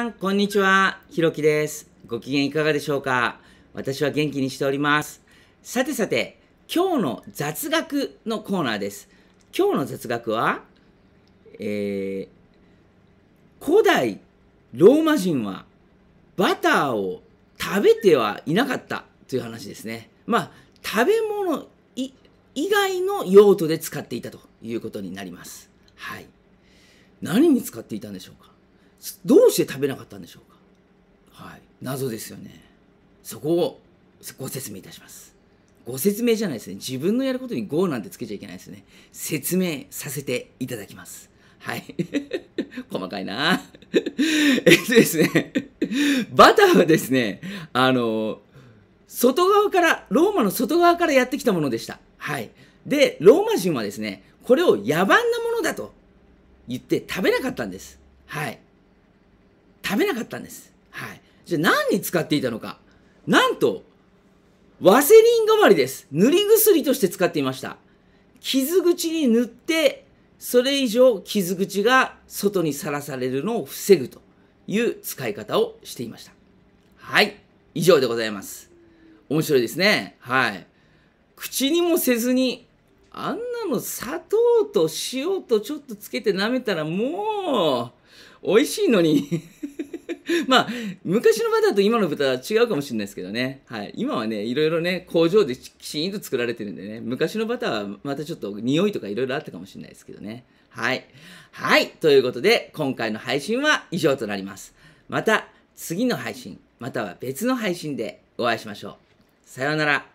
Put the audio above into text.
ん、こんにちは。ひろきです。ご機嫌いかがでしょうか私は元気にしております。さてさて、今日の雑学のコーナーです。今日の雑学は、えー、古代ローマ人はバターを食べてはいなかったという話ですね。まあ、食べ物以外の用途で使っていたということになります。はい。何に使っていたんでしょうかどうして食べなかったんでしょうかはい謎ですよねそこをご説明いたしますご説明じゃないですね自分のやることに「GO」なんてつけちゃいけないですね説明させていただきますはい 細かいな えっとですねバターはですねあの外側からローマの外側からやってきたものでしたはいでローマ人はですねこれを野蛮なものだと言って食べなかったんですはい食べなかったんです。はい。じゃあ何に使っていたのか。なんと、ワセリン代わりです。塗り薬として使っていました。傷口に塗って、それ以上傷口が外にさらされるのを防ぐという使い方をしていました。はい。以上でございます。面白いですね。はい。口にもせずに、あんなの砂糖と塩とちょっとつけて舐めたらもう、美味しいのに まあ、昔のバターと今の豚は違うかもしれないですけどね。はい。今はね、いろいろね、工場できちんと作られてるんでね、昔のバターはまたちょっと匂いとかいろいろあったかもしれないですけどね。はい。はい。ということで、今回の配信は以上となります。また次の配信、または別の配信でお会いしましょう。さようなら。